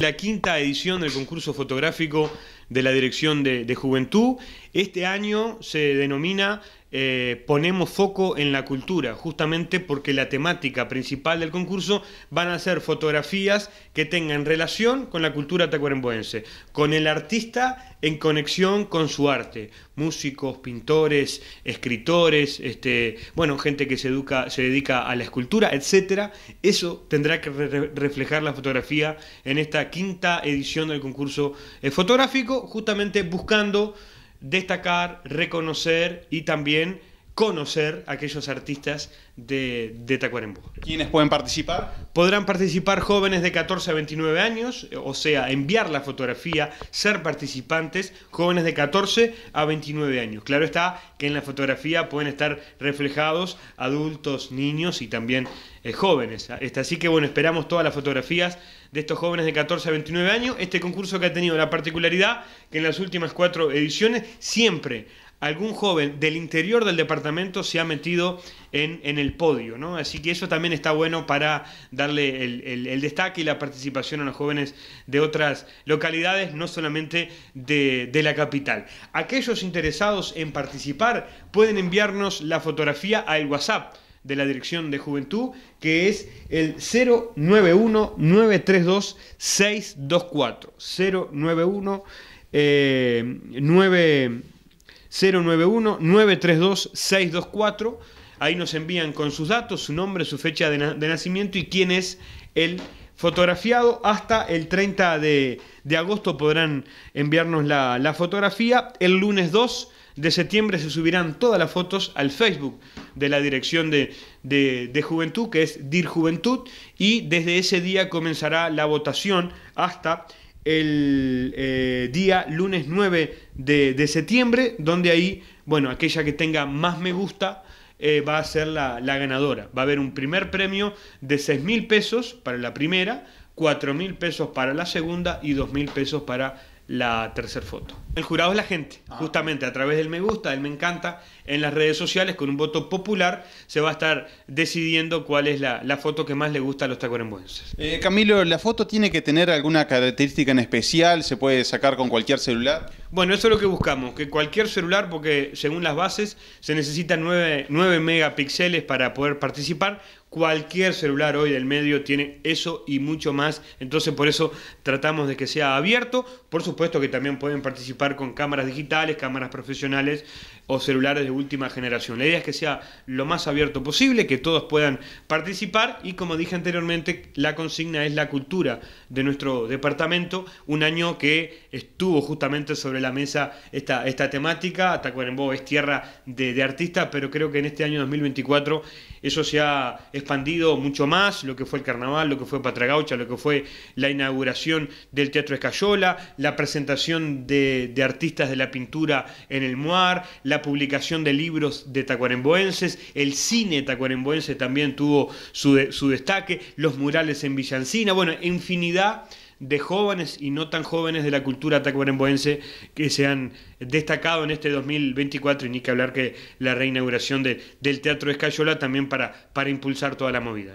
La quinta edición del concurso fotográfico de la Dirección de, Juventud. Este año se denomina eh, Ponemos Foco en la Cultura, justamente porque la temática principal del concurso van a ser fotografías que tengan relación con la cultura tacuarembuense, con el artista en conexión con su arte, músicos, pintores, escritores, este, bueno, gente que se, educa, se dedica a la escultura, etc. Eso tendrá que reflejar la fotografía en esta quinta edición del concurso eh, fotográfico justamente buscando destacar, reconocer y también conocer a aquellos artistas de, de, Tacuarembó. ¿Quiénes pueden participar? Podrán participar jóvenes de 14 a 29 años, o sea, enviar la fotografía, ser participantes, jóvenes de 14 a 29 años. Claro está que en la fotografía pueden estar reflejados adultos, niños y también eh, jóvenes. jóvenes. Este, así que bueno, esperamos todas las fotografías de estos jóvenes de 14 a 29 años. Este concurso que ha tenido la particularidad que en las últimas cuatro ediciones siempre algún joven del interior del departamento se ha metido en, el podio, ¿no? Así que eso también está bueno para darle el, destaque y la participación a los jóvenes de otras localidades, no solamente de, la capital. Aquellos interesados en participar pueden enviarnos la fotografía al WhatsApp de la Dirección de Juventud, que es el 091-932-624. 091 091-932-624. Ahí nos envían con sus datos, su nombre, su fecha de, nacimiento y quién es el fotografiado. Hasta el 30 de, agosto podrán enviarnos la, fotografía. El lunes 2 de septiembre se subirán todas las fotos al Facebook de la Dirección de, de Juventud, que es DIR Juventud, y desde ese día comenzará la votación hasta el eh, día lunes 9 de, de, septiembre, donde ahí, bueno, aquella que tenga más me gusta eh, va a ser la, la, ganadora. Va a haber un primer premio de 6 mil pesos para la primera, 4 mil pesos para la segunda y 2 mil pesos para la tercera foto. El jurado es la gente, ah. justamente a través del me gusta, del me encanta, en las redes sociales, con un voto popular, se va a estar decidiendo cuál es la, foto que más le gusta a los tacuarembuenses. Eh, Camilo, ¿la foto tiene que tener alguna característica en especial? ¿Se puede sacar con cualquier celular? Bueno, eso es lo que buscamos, que cualquier celular, porque según las bases se necesitan 9, megapíxeles para poder participar, cualquier celular hoy del medio tiene eso y mucho más. Entonces por eso tratamos de que sea abierto. Por supuesto que también pueden participar con cámaras digitales, cámaras profesionales o celulares de última generación. La idea es que sea lo más abierto posible, que todos puedan participar y como dije anteriormente, la consigna es la cultura de nuestro departamento, un año que estuvo justamente sobre la mesa esta, esta temática, Tacuarembó es tierra de, artistas, pero creo que en este año 2024 eso se ha expandido mucho más, lo que fue el carnaval, lo que fue Patragaucha, lo que fue la inauguración del Teatro Escayola, la presentación de, de artistas de la pintura en el MUAR, la publicación de libros de tacuaremboenses, el cine tacuaremboense también tuvo su, su destaque, los murales en Villancina, bueno, infinidad de jóvenes y no tan jóvenes de la cultura tacuaremboense que se han destacado en este 2024 y ni que hablar que la reinauguración del Teatro Escayola también para, para impulsar toda la movida.